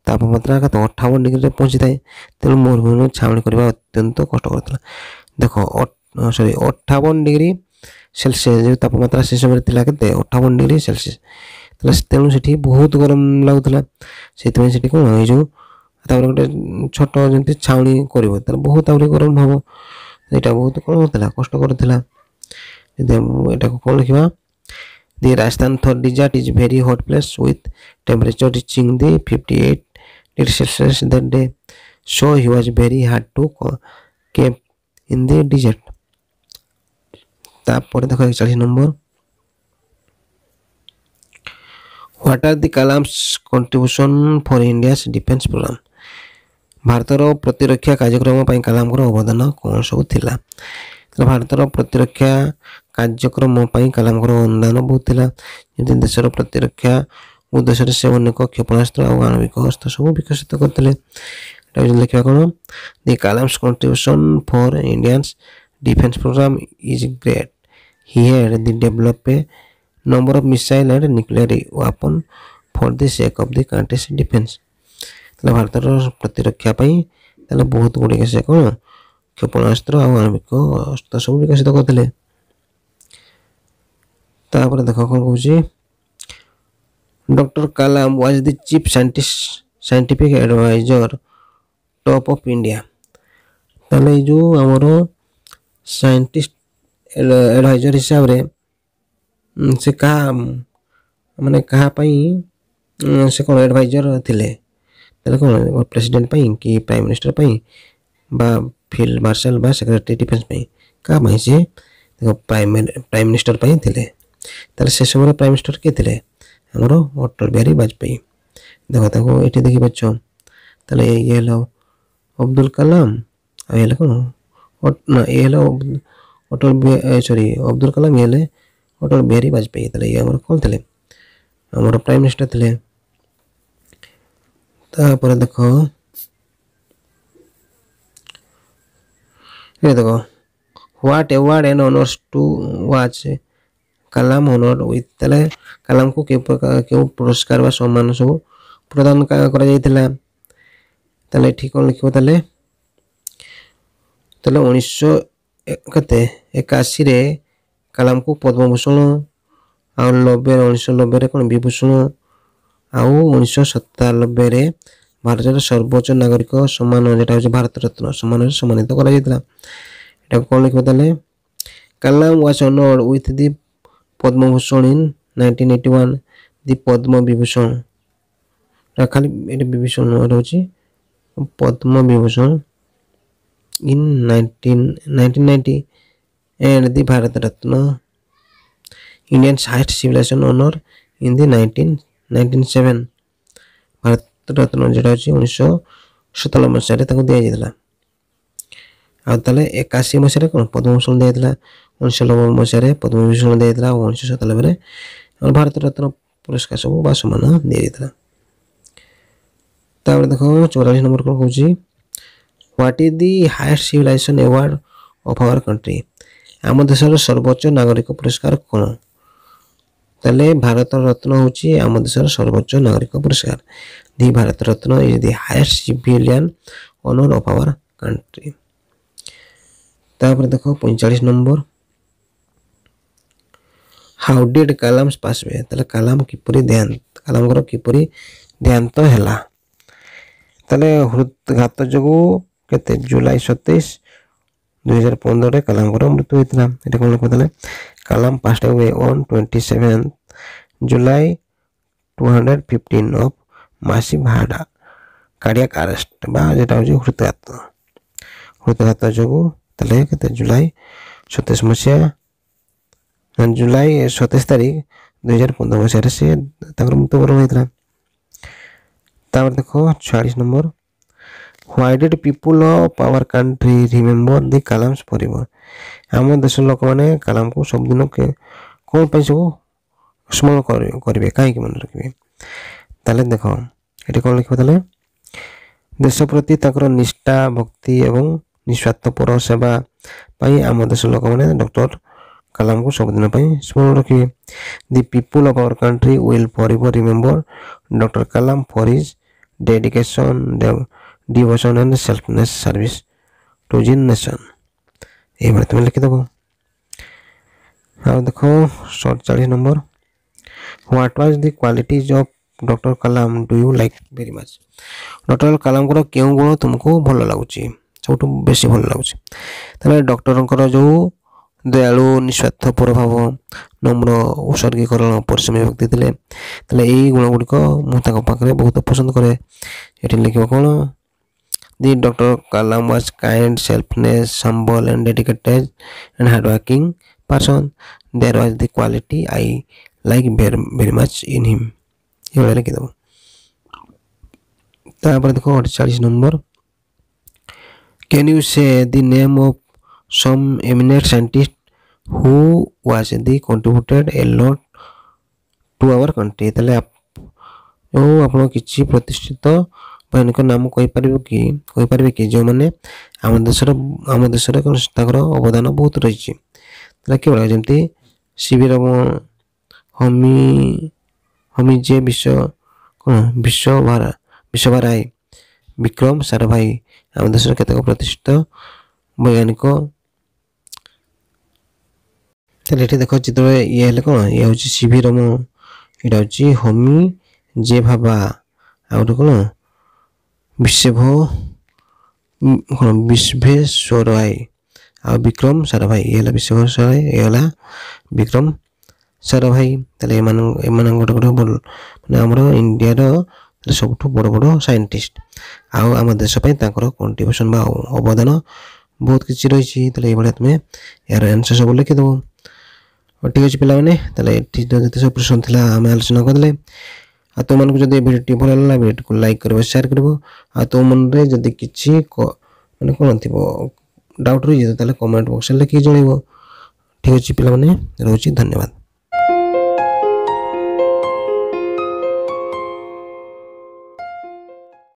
ତାପମାତ୍ରା କେତେ ଅଠାବନ ଡିଗ୍ରୀରେ ପହଞ୍ଚିଥାଏ ତେଣୁ ମରୁଭୂମିର ଛାଉଣି କରିବା ଅତ୍ୟନ୍ତ କଷ୍ଟକର ଥିଲା ଦେଖ ସରି ଅଠାବନ ଡିଗ୍ରୀ ସେଲସିୟସ୍ ଯେଉଁ ତାପମାତ୍ରା ସେ ସମୟରେ ଥିଲା କେତେ ଅଠାବନ ଡିଗ୍ରୀ ସେଲସିୟସ୍ ତେଣୁ ସେଠି ବହୁତ ଗରମ ଲାଗୁଥିଲା ସେଥିପାଇଁ ସେଠି କ'ଣ ଏଇ ଯେଉଁ ତାପରେ ଗୋଟେ ଛୋଟ ଯେମିତି ଛାଉଣି କରିବ ତାହେଲେ ବହୁତ ଆହୁରି ଗରମ ହେବ ଏଇଟା ବହୁତ କ'ଣ ହେଉଥିଲା କଷ୍ଟକର ଥିଲା ଏଇଟାକୁ କ'ଣ ଲେଖିବା The Rajasthan Thor desert is very hot place with temperature reaching the 58 degrees Celsius that day. So he was very hard to keep in the desert. তারপরে দেখো the number contribution for the Kalam's contribution for India's defence programme ଭାରତର ପ୍ରତିରକ୍ଷା କାର୍ଯ୍ୟକ୍ରମ ପାଇଁ କାଲାମଙ୍କର ଅବଦାନ କ'ଣ ସବୁ କାର୍ଯ୍ୟକ୍ରମ ପାଇଁ କାଲାମଙ୍କର ଅନୁଦାନ ବହୁଥିଲା ଯେମିତି ଦେଶର ପ୍ରତିରକ୍ଷା ଉଦ୍ଦେଶ୍ୟରେ ସେ ଅନେକ କ୍ଷେପଣାସ୍ତ୍ର ଆଉ ଆଣବିକ ଅସ୍ତ୍ର ସବୁ ବିକଶିତ କରିଥିଲେ ଏଇଟା ଲେଖିବା କ'ଣ the Kalam's contribution for Indians defence programme is great he head the develop a number of missile and nuclear weapon for the sake of the country's defence ତାହେଲେ ଭାରତର ପ୍ରତିରକ୍ଷା ପାଇଁ ତାହେଲେ ବହୁତ ଗୁଡ଼ିଏ ସେ କ'ଣ କ୍ଷେପଣାସ୍ତ୍ର ଆଉ ଆଣବିକ ଅସ୍ତ୍ର ସବୁ ବିକଶିତ କରିଥିଲେ तापर देख कौन कौन doctor Kalam was the chief scientist scientific adviser top of India ताले जो आमर साइंटिस्ट एडवाइजर हिसाब रे से काम माने कहा पई से कौन एडवाइजर थिले ताले कोन प्रेसिडेंट पई कि प्राइम मिनिस्टर पई बा फील्ड मार्शल बा सेक्रेटरी डिफेंस पई का माने से प्राइम प्राइम मिनिस्टर पई थिले তাহলে সে সময় প্রাইম মিনিস্টার কে ଥିଲେ ଆମର অটল বিহারী ବାଜପେୟୀ ଦେଖ ତାକୁ ଏଠି ଦେଖିପାରୁଛ ତାହେଲେ ଇଏ ହେଲା ଅବଦୁଲ କାଲାମ ଆଉ ହେଲା କ'ଣ ନା ଇଏ ହେଲା ଅଟଳ ସରି ଅବଦୁଲ କାଲାମ ଇଏ ହେଲେ ଅଟଳ ବିହାରୀ ବାଜପେୟୀ ତାହେଲେ ଇଏ ଆମର କ'ଣ ଥିଲେ ଆମର ପ୍ରାଇମ୍ ମିନିଷ୍ଟର ଥିଲେ ତାପରେ ଦେଖ ଦେଖ what award and honours to was Kalam honour ୱିତାଲେ କଲାମକୁ କେଉଁ ପୁରସ୍କାର ବା ସମ୍ମାନ ସବୁ ପ୍ରଦାନ କରାଯାଇଥିଲା ତାହେଲେ ଏଠି କ'ଣ ଲେଖିବ ତାହେଲେ ତାହେଲେ ଉଣେଇଶହ କେତେ ଏକାଅଶୀରେ କାଲାମକୁ ପଦ୍ମଭୂଷଣ ଆଉ ନବେରେ ଉଣେଇଶହ ନବେରେ କ'ଣ ବିଭୂଷଣ ଆଉ ଉଣେଇଶହ ସତାନବେରେ ଭାରତର ସର୍ବୋଚ୍ଚ ନାଗରିକ ସମ୍ମାନ ଯେଉଁଟା ହେଉଛି ଭାରତରତ୍ନ ସମ୍ମାନରେ ସମ୍ମାନିତ କରାଯାଇଥିଲା ଏଟାକୁ କ'ଣ ଲେଖିବ ତାହେଲେ Kalam was honoured with the Padma Bhushan in nineteen eighty one the Padma Vibhushan এটা খালি এটা বিভূষণ এটা হচ্ছে Padma Vibhushan in nineteen nineteen ninety and the Bharat Ratna Indian highest civilisation honour in the nineteen nineteen seven Bharat Ratna যেটা হচ্ছে উনিশশো ସତାନବେ ମସିହାରେ ତାଙ୍କୁ ଦିଆଯାଇଥିଲା ଆଉ ତାହେଲେ ଏକାଅଶୀ ମସିହାରେ କ'ଣ ପଦ୍ମଭୂଷଣ ଦିଆଯାଇଥିଲା ଉଣେଇଶହ ନବେ ମସିହାରେ ପଦ୍ମବିଭୂଷଣ ଦିଆଯାଇଥିଲା ଓ ଉଣେଇଶହ ସତାନବେରେ ଆମର ଭାରତ ରତ୍ନ ପୁରସ୍କାର ସବୁ ବା ସମ୍ମାନ ଦିଆଯାଇଥିଲା ତାପରେ ଦେଖ ଚଉରାଳିଶ ନମ୍ବର କ'ଣ କହୁଛି what is the highest civilisation award of our country ଆମ ଦେଶର ସର୍ବୋଚ୍ଚ ନାଗରିକ ପୁରସ୍କାର କ'ଣ ତାହେଲେ ଭାରତ ରତ୍ନ ହେଉଛି ଆମ ଦେଶର ସର୍ବୋଚ୍ଚ ନାଗରିକ ପୁରସ୍କାର the Bharat Ratna is the highest civilian honour of our country ତାପରେ ଦେଖ ପଇଁଚାଳିଶ number how did Kalam's pass away ତାହେଲେ କାଲାମ କିପରି ଦେହାନ୍ତ କାଲାମଙ୍କର କିପରି ଦେହାନ୍ତ ହେଲା ତାହେଲେ ହୃଦଘାତ ଯୋଗୁଁ କେତେ ଜୁଲାଇ ସତେଇଶ ଦୁଇ ହଜାର ପନ୍ଦରରେ କାଲାମଙ୍କର ମୃତ୍ୟୁ ହୋଇଥିଲା ଏଇଟା କ'ଣ କହିଥିଲେ Kalam passed away on twenty seven July two hundred fifteen of massive cardiac arrest ବା ଯେଉଁଟା ହେଉଛି ହୃଦଘାତ ହୃଦଘାତ ଯୋଗୁଁ ତାହେଲେ କେତେ ଜୁଲାଇ ସତେଇଶ ମସିହା ଜୁଲାଇ ସତେଇଶ ତାରିଖ ଦୁଇ ହଜାର ପନ୍ଦର ମସିହାରେ ସେ ତାଙ୍କର ମୃତ୍ୟୁବରଣ ହୋଇଥିଲା ତାପରେ ଦେଖ ଛୟାଳିଶ number why did people of our country remember the Kalam's forever ଆମ ଦେଶର ଲୋକମାନେ କାଲାମକୁ ସବୁଦିନ କ'ଣ ପାଇଁ ସବୁ ସ୍ମରଣ କରିବେ କାହିଁକି ମନେ ରଖିବେ ତାହେଲେ ଦେଖ ଏଠି କ'ଣ ଲେଖିବ ତାହେଲେ ଦେଶ ପ୍ରତି ତାଙ୍କର ନିଷ୍ଠା ଭକ୍ତି ଏବଂ ନିଃସ୍ୱାର୍ଥପର ସେବା ପାଇଁ ଆମ ଦେଶ ଲୋକମାନେ ଡକ୍ଟର कलम को संविधान स्मरण रखिए the people of our country will for ever remember doctor Kalam for his dedication devotion and selfless service to जिन नेशन ये तुम लिखिदेव आ देख सड़चाश number what was the qualities of doctor Kalam do you like very much doctor कलामर क्यों गुण तुमको भल लगुच सब बेस भल लगुच डक्टर जो ଦୟାଳୁ ନିଃସ୍ୱାର୍ଥପର ଭାବ ନମ୍ର ଉତ୍ସର୍ଗୀକରଣ ପରିଶ୍ରମୀ ବ୍ୟକ୍ତି ଥିଲେ ତାହେଲେ ଏଇ ଗୁଣ ଗୁଡ଼ିକ ମୁଁ ତାଙ୍କ ପାଖରେ ବହୁତ ପସନ୍ଦ କରେ ଏଠି ଲେଖିବ କ'ଣ the doctor Kalam was kind selfless humble and dedicated and hardworking person there was the quality I like very very much in him ଏଇଭଳିଆ ଲେଖିଦେବ ତାପରେ ଦେଖ ଅଠଚାଳିଶ number can you say the name of some eminent scientist who was the contributed a lot to our country তাহলে ଆଉ ଆପଣ କିଛି ପ୍ରତିଷ୍ଠିତ ଭାଇଙ୍କ ନାମ କହିପାରିବେ କି କହିପାରିବେ କି ଯେଉଁମାନେ ଆମ ଦେଶର ଆମ ଦେଶରେ ତାଙ୍କର ଅବଦାନ ବହୁତ ରହିଛି ତାହେଲେ କେବଳ ଯେମିତି ଶିବିର ହମି ହମି ଯେ ବିଶ୍ୱ କ'ଣ ବିଶ୍ୱଭାରା ବିଶ୍ୱଭାରାଇ ବିକ୍ରମ ସାରାଭାଇ ଆମ ଦେଶର କେତେକ ପ୍ରତିଷ୍ଠିତ ବୈଜ୍ଞାନିକ তাহলে এটি দেখো যেতবে ইয়ে ହେଲେ କ'ଣ ଇଏ ହେଉଛି ଶିବିରମ ଏଇଟା ହେଉଛି ହୋମି ଯେ ଭାବା ଆଉ ଗୋଟେ କ'ଣ ବିଶେଭ କ'ଣ ବିଶ୍ବେଶ୍ୱର ରାୟ ଆଉ ବିକ୍ରମ ସାରାଭାଇ ଇଏ ହେଲା ବିଶ୍ବେଶ୍ୱର ରାୟ ଇଏ ହେଲା ବିକ୍ରମ ସାରାଭାଇ ତାହେଲେ ଏମାନ ଏମାନଙ୍କ ଗୋଟେ ଗୋଟେ ମାନେ ଆମର ଇଣ୍ଡିଆର ସବୁଠୁ ବଡ଼ ବଡ଼ ସାଇଣ୍ଟିଷ୍ଟ ଆଉ ଆମ ଦେଶ ପାଇଁ ତାଙ୍କର କଣ୍ଟ୍ରିବ୍ୟୁସନ୍ ବା ଅବଦାନ ବହୁତ କିଛି ରହିଛି ତାହେଲେ ଏଇଭଳିଆ ତୁମେ ଏହାର ଆନ୍ସର୍ ସବୁ ଲେଖିଦେବ ঠিক আছে পিলামানে তাহলে যেতে সব প্রশ্ন লা আমি আলোচনা করলে আর তোমাকে যদি ভিডিওটি ভালো লাগলা ভিডিওটি লাইক করব সেয়ার করব আর তো মনে যদি কিছু মানে কোণ থাকবে ডাউট রয়েছে তাহলে কমেন্ট বক্সে লিখি জনাইব ঠিক আছে পিলামানে রয়েছে ধন্যবাদ